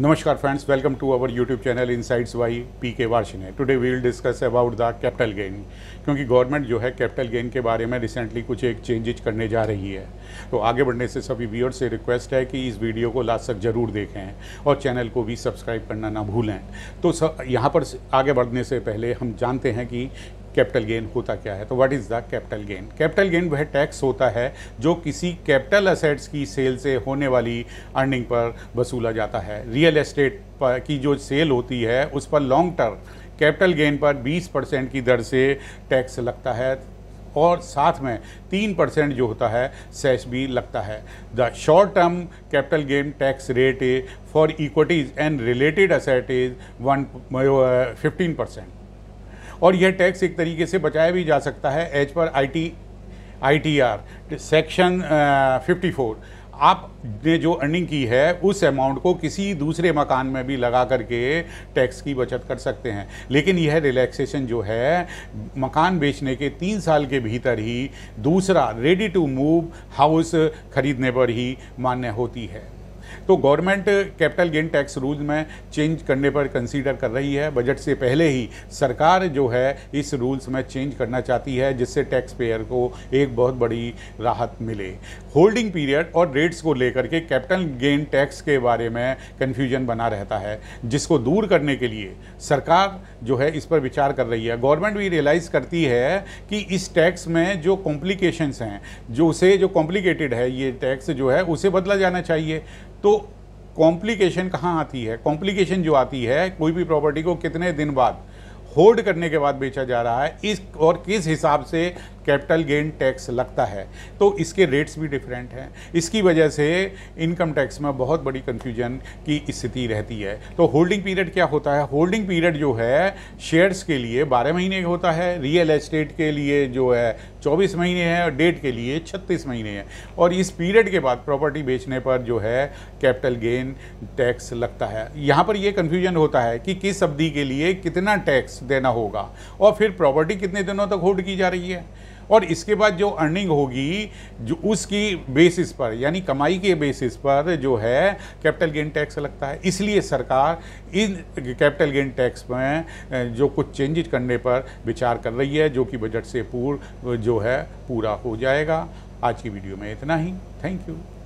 नमस्कार to friends, YouTube channel in YouTube Y P K PK Varshine. Today we will discuss about the capital gain क्योंकि government जो है capital gain के बारे में recently कुछ एक चेंजेज करने जा रही है तो आगे बढ़ने से सभी व्यूअर्स से रिक्वेस्ट है कि इस वीडियो को लास्ट तक ज़रूर देखें और चैनल को भी सब्सक्राइब करना ना भूलें तो यहाँ पर आगे बढ़ने से पहले हम जानते हैं कि कैपिटल गेन होता क्या है तो what is the capital gain capital gain वह टैक्स होता है जो किसी कैपिटल असेट्स की सेल से होने वाली अर्निंग पर वसूला जाता है रियल एस्टेट की जो सेल होती है उस पर लॉन्ग टर्म कैपिटल गेन पर 20 परसेंट की दर से टैक्स लगता है और साथ में तीन परसेंट जो होता है सेस भी लगता है the short term capital gain tax rate for equities and related asset is one fifteen percent और यह टैक्स एक तरीके से बचाया भी जा सकता है as per IT ITR section fifty four आपने जो अर्निंग की है उस अमाउंट को किसी दूसरे मकान में भी लगा करके टैक्स की बचत कर सकते हैं लेकिन यह रिलैक्सेशन जो है मकान बेचने के तीन साल के भीतर ही दूसरा रेडी टू मूव हाउस खरीदने पर ही मान्य होती है तो government capital gain tax rule में चेंज करने पर कंसीडर कर रही है बजट से पहले ही सरकार जो है इस रूल्स में चेंज करना चाहती है जिससे टैक्स पेयर को एक बहुत बड़ी राहत मिले होल्डिंग पीरियड और रेट्स को लेकर के कैपिटल गेन टैक्स के बारे में कन्फ्यूजन बना रहता है जिसको दूर करने के लिए सरकार जो है इस पर विचार कर रही है गवर्नमेंट भी रियलाइज़ करती है कि इस टैक्स में जो कॉम्प्लिकेशंस हैं जो उसे जो कॉम्प्लिकेटेड है ये टैक्स जो है उसे बदला जाना चाहिए तो कॉम्प्लिकेशन कहाँ आती है कॉम्प्लिकेशन जो आती है कोई भी प्रॉपर्टी को कितने दिन बाद होल्ड करने के बाद बेचा जा रहा है इस और किस हिसाब से कैपिटल गेन टैक्स लगता है तो इसके रेट्स भी डिफरेंट हैं इसकी वजह से इनकम टैक्स में बहुत बड़ी कन्फ्यूजन की स्थिति रहती है तो होल्डिंग पीरियड क्या होता है होल्डिंग पीरियड जो है शेयर्स के लिए बारह महीने होता है रियल एस्टेट के लिए जो है चौबीस महीने हैं और डेट के लिए छत्तीस महीने हैं और इस पीरियड के बाद प्रॉपर्टी बेचने पर जो है कैपिटल गेन टैक्स लगता है यहाँ पर यह कन्फ्यूजन होता है कि किस अवधि के लिए कितना टैक्स देना होगा और फिर प्रॉपर्टी कितने दिनों तक होल्ड की जा रही है और इसके बाद जो अर्निंग होगी जो उसकी बेसिस पर यानी कमाई के बेसिस पर जो है कैपिटल गेन टैक्स लगता है इसलिए सरकार इन कैपिटल गेन टैक्स में जो कुछ चेंजेज करने पर विचार कर रही है जो कि बजट से पूर्व जो है पूरा हो जाएगा आज की वीडियो में इतना ही थैंक यू